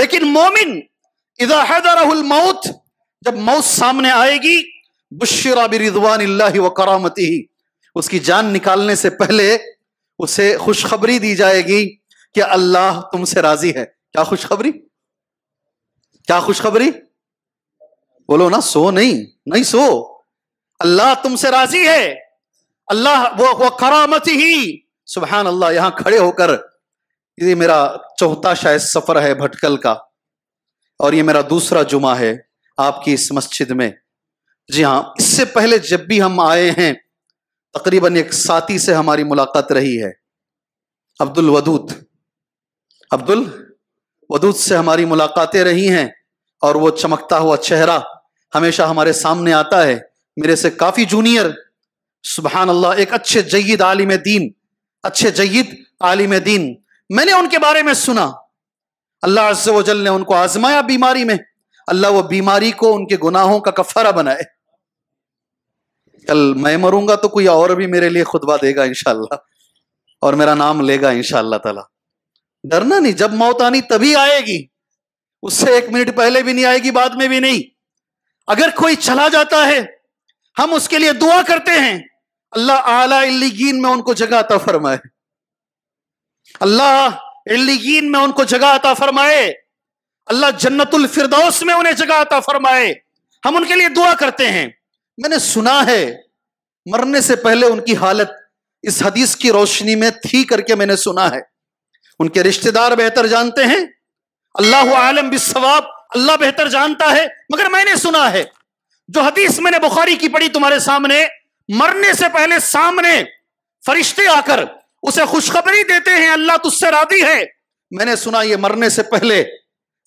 लेकिन मोमिन इदा मौत जब मौत सामने आएगी बुशरा रिजवान व करामती ही उसकी जान निकालने से पहले उसे खुशखबरी दी जाएगी कि अल्लाह तुमसे राजी है क्या खुशखबरी क्या खुशखबरी बोलो ना सो नहीं नहीं सो अल्लाह तुमसे राजी है अल्लाह वो, वो करामती ही सुबहान अल्लाह यहां खड़े होकर ये मेरा चौथा शायद सफ़र है भटकल का और ये मेरा दूसरा जुमा है आपकी इस मस्जिद में जी हाँ इससे पहले जब भी हम आए हैं तकरीबन एक साथी से हमारी मुलाकात रही है अब्दुल वदूत अब्दुल वदूत से हमारी मुलाकातें रही हैं और वो चमकता हुआ चेहरा हमेशा हमारे सामने आता है मेरे से काफ़ी जूनियर सुबहान अल्लाह एक अच्छे जयद आलिम दीन अच्छे जयद आलिम दीन मैंने उनके बारे में सुना अल्लाह वजल ने उनको आजमाया बीमारी में अल्लाह वो बीमारी को उनके गुनाहों का कफारा बनाए कल मैं मरूंगा तो कोई और भी मेरे लिए खुदबा देगा इनशाला और मेरा नाम लेगा इनशाला तला डरना नहीं जब मौत आनी तभी आएगी उससे एक मिनट पहले भी नहीं आएगी बाद में भी नहीं अगर कोई चला जाता है हम उसके लिए दुआ करते हैं अल्लाह आला में उनको जगह अता फरमाए अल्लाह एलिगीन में उनको जगह अता फरमाए अल्लाह जन्नतुल फिरदौस में उन्हें जगह अता फरमाए हम उनके लिए दुआ करते हैं मैंने सुना है मरने से पहले उनकी हालत इस हदीस की रोशनी में थी करके मैंने सुना है उनके रिश्तेदार बेहतर जानते हैं अल्लाह आलम सवाब अल्लाह बेहतर जानता है मगर मैंने सुना है जो हदीस मैंने बुखारी की पढ़ी तुम्हारे सामने मरने से पहले सामने फरिश्ते आकर उसे खुशखबरी देते हैं अल्लाह तुझसे राजी है मैंने सुना ये मरने से पहले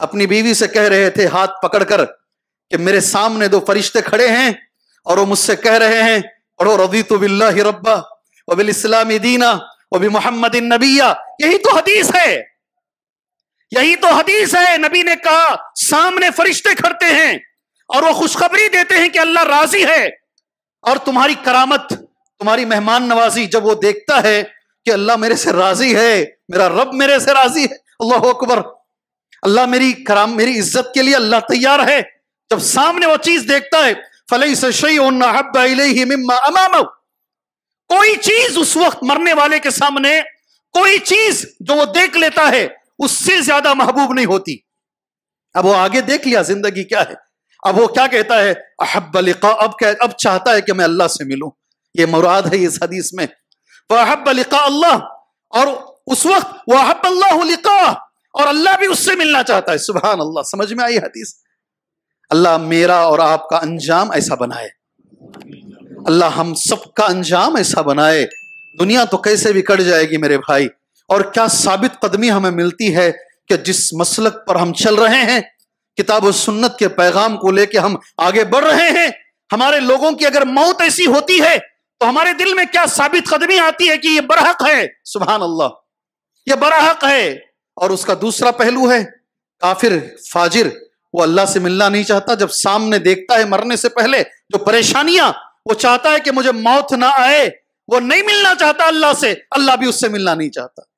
अपनी बीवी से कह रहे थे हाथ पकड़कर कि मेरे सामने दो फरिश्ते खड़े हैं और वो मुझसे कह रहे हैं पढ़ो रदी तो बिल्ला रब्बा वबिल इस्लामी दीना वबी मोहम्मद नबिया यही तो हदीस है यही तो हदीस है नबी ने कहा सामने फरिश्ते खड़ते हैं और वो खुशखबरी देते हैं कि अल्लाह राजी है और तुम्हारी करामत तुम्हारी मेहमान नवाजी जब वो देखता है कि अल्लाह मेरे से राजी है मेरा रब मेरे से राजी है अल्लाह अकबर अल्लाह मेरी कराम मेरी इज्जत के लिए अल्लाह तैयार है जब सामने वो चीज देखता है फलई अमाम कोई चीज उस वक्त मरने वाले के सामने कोई चीज जो वो देख लेता है उससे ज्यादा महबूब नहीं होती अब वो आगे देख लिया जिंदगी क्या है अब वो क्या कहता है अहब अब कह, अब चाहता है कि मैं अल्लाह से मिलूं ये मुराद है इस हदीस में वहब लिका अल्लाह और उस वक्त वहब अल्लाह लिका और अल्लाह भी उससे मिलना चाहता है सुबह अल्लाह समझ में आई हदीस अल्लाह मेरा और आपका अंजाम ऐसा बनाए अल्लाह हम सबका अंजाम ऐसा बनाए दुनिया तो कैसे बिकट जाएगी मेरे भाई और क्या साबित कदमी हमें मिलती है कि जिस मसलक पर हम चल रहे हैं किताब और सुन्नत के पैगाम को लेके हम आगे बढ़ रहे हैं हमारे लोगों की अगर मौत ऐसी होती है तो हमारे दिल में क्या साबित कदमी आती है कि यह बरहक है सुबह अल्लाह यह बरहक है और उसका दूसरा पहलू है काफिर फाजिर वो अल्लाह से मिलना नहीं चाहता जब सामने देखता है मरने से पहले जो परेशानियां वो चाहता है कि मुझे मौत ना आए वो नहीं मिलना चाहता अल्लाह से अल्लाह भी उससे मिलना नहीं चाहता